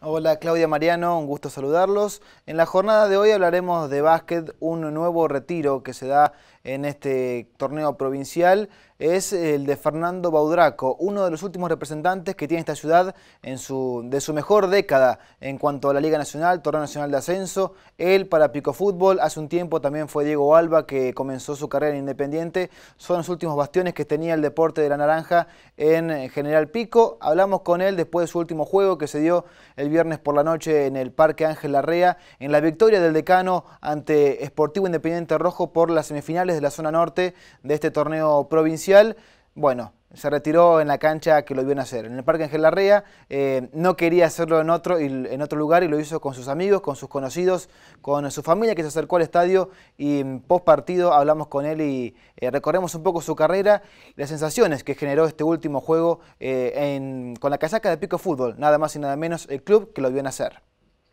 Hola Claudia Mariano, un gusto saludarlos. En la jornada de hoy hablaremos de básquet, un nuevo retiro que se da en este torneo provincial es el de Fernando Baudraco, uno de los últimos representantes que tiene esta ciudad en su, de su mejor década en cuanto a la Liga Nacional, Torneo Nacional de Ascenso, él para Pico Fútbol, hace un tiempo también fue Diego Alba que comenzó su carrera en Independiente, son los últimos bastiones que tenía el deporte de la naranja en eh, General Pico, hablamos con él después de su último juego que se dio el viernes por la noche en el Parque Ángel Larrea en la victoria del decano ante Sportivo Independiente Rojo por las semifinales de la zona norte de este torneo provincial. Bueno, se retiró en la cancha que lo vio hacer. en el Parque Ángel Larrea, eh, no quería hacerlo en otro, en otro lugar y lo hizo con sus amigos, con sus conocidos, con su familia que se acercó al estadio y post partido hablamos con él y eh, recorremos un poco su carrera las sensaciones que generó este último juego eh, con la casaca de Pico Fútbol, nada más y nada menos el club que lo vio hacer.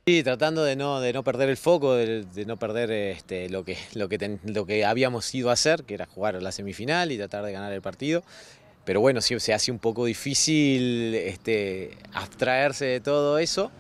Sí, tratando de no, de no perder el foco, de, no perder este, lo, que, lo, que lo que habíamos ido a hacer, que era jugar la semifinal y tratar de ganar el partido pero bueno, sí, se hace un poco difícil este, abstraerse de todo eso.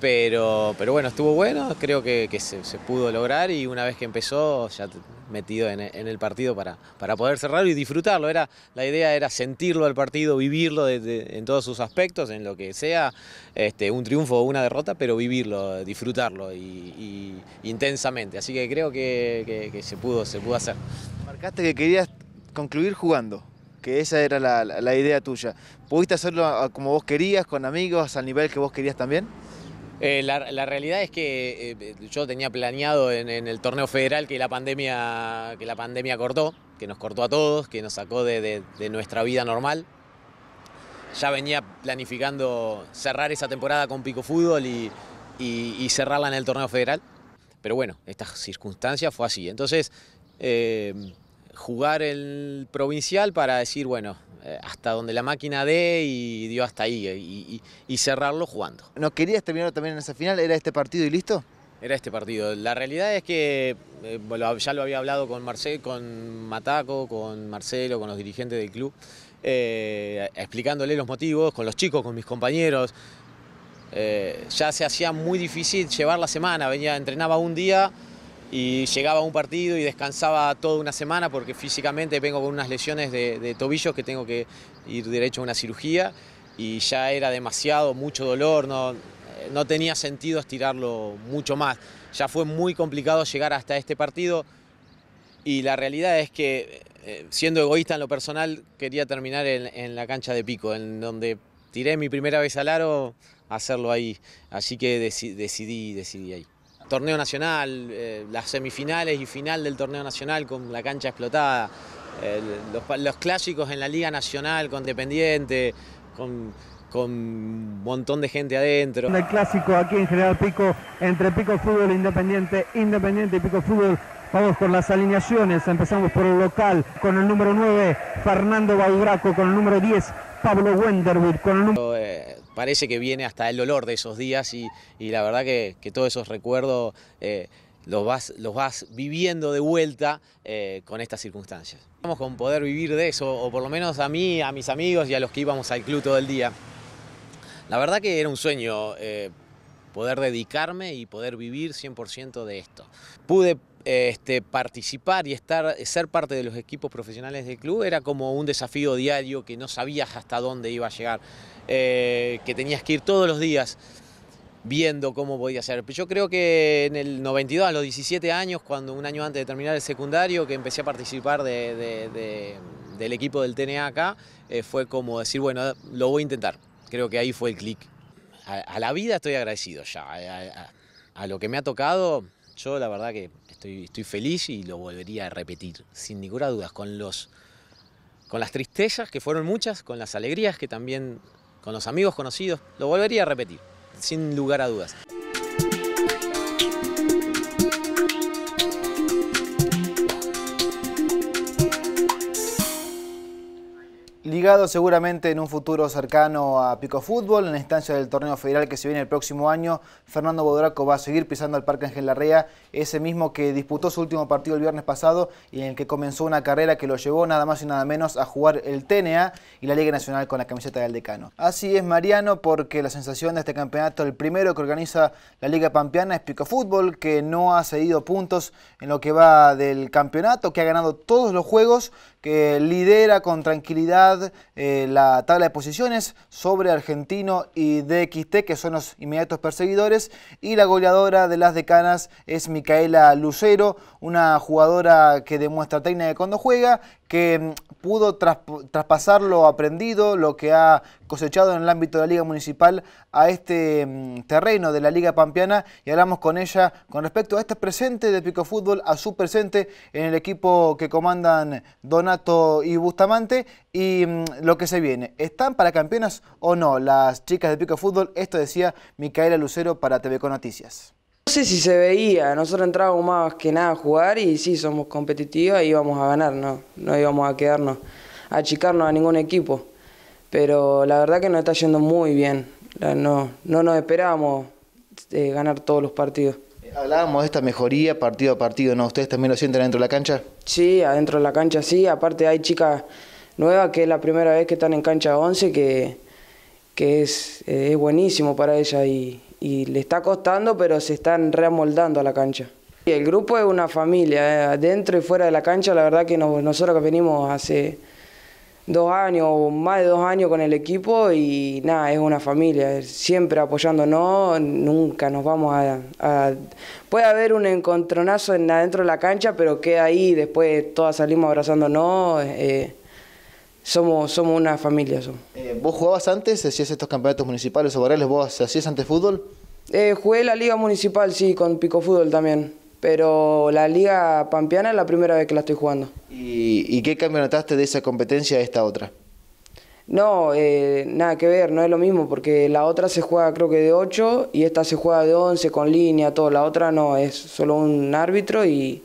Pero, pero bueno, estuvo bueno, creo que, se, pudo lograr y una vez que empezó, ya metido en, el partido para, para poder cerrarlo y disfrutarlo. Era, la idea era sentirlo al partido, vivirlo en todos sus aspectos, en lo que sea este, un triunfo o una derrota, pero vivirlo, disfrutarlo y, intensamente. Así que creo que, que se, pudo, se pudo hacer. Marcaste que querías concluir jugando que esa era la, idea tuya. ¿Pudiste hacerlo como vos querías, con amigos, al nivel que vos querías también? Eh, la, realidad es que eh, yo tenía planeado en, el torneo federal que la pandemia que la pandemia cortó, que nos cortó a todos, que nos sacó de, nuestra vida normal. Ya venía planificando cerrar esa temporada con Pico Fútbol y, cerrarla en el torneo federal. Pero bueno, esta circunstancia fue así. Entonces, eh, jugar el provincial para decir, bueno, eh, hasta donde la máquina dé y dio hasta ahí eh, y, cerrarlo jugando. ¿No querías terminar también en esa final? ¿Era este partido y listo? Era este partido. La realidad es que eh, ya lo había hablado con Marcel, con Mataco, con Marcelo, con los dirigentes del club, explicándole los motivos, con los chicos, con mis compañeros. ya se hacía muy difícil llevar la semana, venía, entrenaba un día, y llegaba a un partido y descansaba toda una semana porque físicamente vengo con unas lesiones de, tobillos que tengo que ir derecho a una cirugía y ya era demasiado, mucho dolor, no, no tenía sentido estirarlo mucho más. Ya fue muy complicado llegar hasta este partido y la realidad es que eh, siendo egoísta en lo personal quería terminar en, la cancha de pico, en donde tiré mi primera vez al aro, hacerlo ahí. Así que decidí, decidí ahí torneo nacional, eh, las semifinales y final del torneo nacional con la cancha explotada, eh, los, clásicos en la Liga Nacional con Dependiente, con un montón de gente adentro. El clásico aquí en General Pico, entre Pico Fútbol e Independiente, Independiente y Pico Fútbol Vamos con las alineaciones, empezamos por el local, con el número 9, Fernando Baudraco, con el número 10, Pablo Wenderwood con eh, parece que viene hasta el olor de esos días y, la verdad que, todos esos recuerdos eh, los, vas, viviendo de vuelta eh, con estas circunstancias. Vamos con poder vivir de eso, o por lo menos a mí, a mis amigos y a los que íbamos al club todo el día. La verdad que era un sueño poder dedicarme y poder vivir 100% de esto. Pude este, participar y estar, ser parte de los equipos profesionales del club era como un desafío diario que no sabías hasta dónde iba a llegar, eh, que tenías que ir todos los días viendo cómo podía ser. Yo creo que en el 92, a los 17 años, cuando un año antes de terminar el secundario, que empecé a participar del equipo del TNA acá, eh, fue como decir, bueno, lo voy a intentar. Creo que ahí fue el clic. A, la vida estoy agradecido ya, a lo que me ha tocado yo la verdad que estoy, estoy feliz y lo volvería a repetir, sin ninguna duda, con, los, con las tristezas, que fueron muchas, con las alegrías, que también, con los amigos conocidos, lo volvería a repetir, sin lugar a dudas. Ligado seguramente en un futuro cercano a Pico Fútbol, en la instancia del torneo federal que se viene el próximo año, Fernando Bodraco va a seguir pisando al Parque Ángel Larrea, ese mismo que disputó su último partido el viernes pasado y en el que comenzó una carrera que lo llevó nada más y nada menos a jugar el TNA y la Liga Nacional con la camiseta del decano. Así es Mariano porque la sensación de este campeonato, el primero que organiza la Liga Pampeana es Pico Fútbol, que no ha cedido puntos en lo que va del campeonato, que ha ganado todos los juegos, que lidera con tranquilidad eh, la tabla de posiciones sobre Argentino y DXT, que son los inmediatos perseguidores. Y la goleadora de las decanas es Micaela Lucero, una jugadora que demuestra técnica cuando juega, que mm, pudo traspasar lo aprendido, lo que ha cosechado en el ámbito de la Liga Municipal a este mm, terreno de la Liga Pampeana y hablamos con ella con respecto a este presente de Pico Fútbol, a su presente en el equipo que comandan Don y Bustamante. Y mm, lo que se viene, ¿están para campeonas o no las chicas de Pico Fútbol? Esto decía Micaela Lucero para con Noticias. No sé si se veía, nosotros entrábamos más que nada a jugar y sí, somos competitivas y íbamos a ganar, no, no íbamos a quedarnos, a achicarnos a ningún equipo. Pero la verdad que nos está yendo muy bien, no, no nos esperábamos eh, ganar todos los partidos. Hablábamos de esta mejoría partido a partido, ¿no? ¿Ustedes también lo sienten dentro de la cancha? Sí, adentro de la cancha sí, aparte hay chicas nuevas que es la primera vez que están en cancha 11, que, que es, eh, es buenísimo para ellas y, y, le está costando, pero se están reamoldando a la cancha. Y el grupo es una familia, eh, adentro y fuera de la cancha, la verdad que nosotros que venimos hace dos años o más de dos años con el equipo y nada, es una familia, siempre apoyándonos, nunca nos vamos a, Puede haber un encontronazo en, adentro de la cancha, pero queda ahí, después todas salimos abrazándonos. Eh, somos, somos una familia. Eh, ¿Vos jugabas antes? ¿Hacías estos campeonatos municipales o barriales? ¿Vos hacías antes fútbol? Eh, jugué la Liga Municipal, sí, con Pico Fútbol también pero la Liga Pampeana es la primera vez que la estoy jugando. ¿Y, qué cambio notaste de esa competencia a esta otra? No, eh, nada que ver, no es lo mismo, porque la otra se juega creo que de 8 y esta se juega de 11 con línea, todo. La otra no, es solo un árbitro y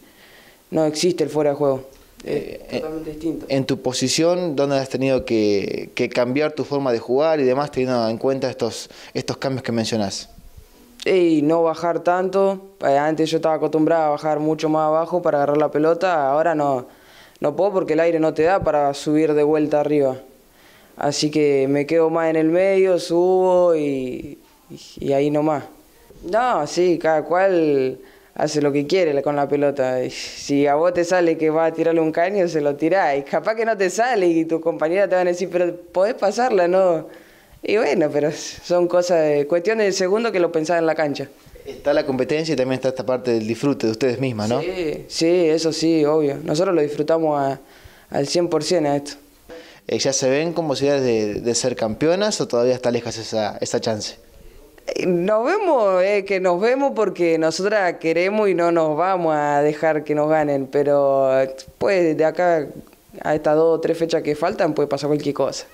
no existe el fuera de juego. Eh, eh, totalmente distinto. En tu posición, ¿dónde has tenido que, cambiar tu forma de jugar y demás, teniendo en cuenta estos, estos cambios que mencionas? Y no bajar tanto. Eh, antes yo estaba acostumbrado a bajar mucho más abajo para agarrar la pelota. Ahora no, no puedo porque el aire no te da para subir de vuelta arriba. Así que me quedo más en el medio, subo y, y ahí nomás. No, sí, cada cual hace lo que quiere con la pelota. Si a vos te sale que vas a tirarle un caño, se lo tirás. Y capaz que no te sale y tus compañeras te van a decir, pero podés pasarla, ¿no? Y bueno, pero son cosas, de, cuestiones de segundo que lo pensaba en la cancha. Está la competencia y también está esta parte del disfrute de ustedes mismas, ¿no? Sí, sí, eso sí, obvio. Nosotros lo disfrutamos al 100% a esto. Eh, ¿Ya se ven como posibilidades de, ser campeonas o todavía está lejos esa, esa chance? Eh, nos vemos, eh, que nos vemos porque nosotras queremos y no nos vamos a dejar que nos ganen, pero pues de acá a estas dos o tres fechas que faltan puede pasar cualquier cosa.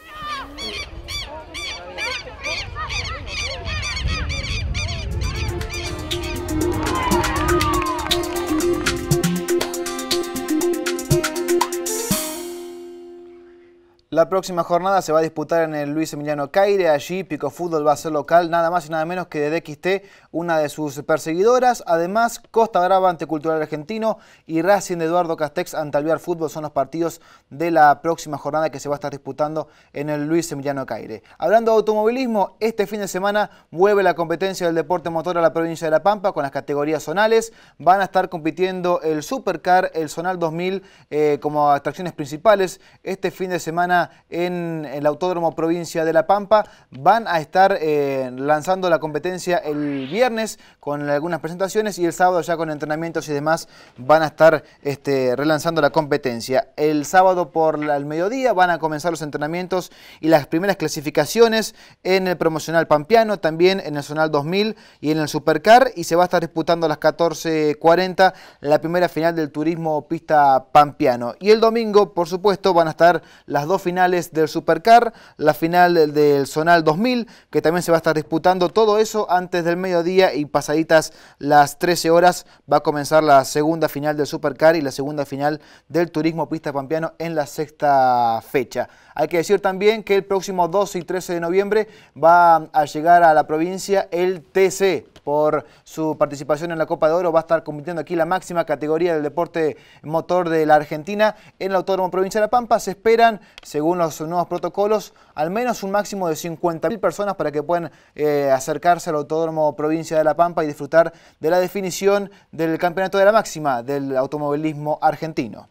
La próxima jornada se va a disputar en el Luis Emiliano Caire. Allí Pico Fútbol va a ser local, nada más y nada menos que de DXT, una de sus perseguidoras. Además, Costa Brava ante Cultural Argentino y Racing de Eduardo Castex ante Alvear Fútbol son los partidos de la próxima jornada que se va a estar disputando en el Luis Emiliano Caire. Hablando de automovilismo, este fin de semana vuelve la competencia del deporte motor a la provincia de La Pampa con las categorías zonales. Van a estar compitiendo el Supercar, el Zonal 2000 eh, como atracciones principales. Este fin de semana en el Autódromo Provincia de La Pampa. Van a estar eh, lanzando la competencia el viernes con algunas presentaciones y el sábado ya con entrenamientos y demás van a estar este, relanzando la competencia. El sábado por el mediodía van a comenzar los entrenamientos y las primeras clasificaciones en el promocional pampiano también en el Zonal 2000 y en el Supercar y se va a estar disputando a las 14.40 la primera final del turismo pista pampeano. Y el domingo, por supuesto, van a estar las dos finales del Supercar, la final del Zonal 2000, que también se va a estar disputando. Todo eso antes del mediodía y pasaditas las 13 horas va a comenzar la segunda final del Supercar y la segunda final del Turismo Pista Pampeano en la sexta fecha. Hay que decir también que el próximo 12 y 13 de noviembre va a llegar a la provincia el TC, por su participación en la Copa de Oro. Va a estar compitiendo aquí la máxima categoría del deporte motor de la Argentina en el Autódromo Provincia de La Pampa. Se esperan, según los nuevos protocolos, al menos un máximo de 50.000 personas para que puedan eh, acercarse al Autódromo Provincia de La Pampa y disfrutar de la definición del Campeonato de la Máxima del automovilismo argentino.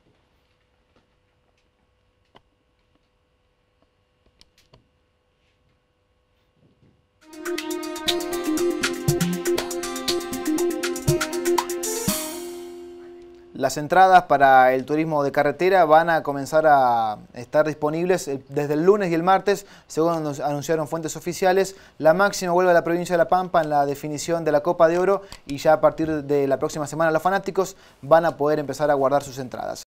Las entradas para el turismo de carretera van a comenzar a estar disponibles eh, desde el lunes y el martes, según nos anunciaron fuentes oficiales. La máxima vuelve a la provincia de La Pampa en la definición de la Copa de Oro y ya a partir de la próxima semana los fanáticos van a poder empezar a guardar sus entradas.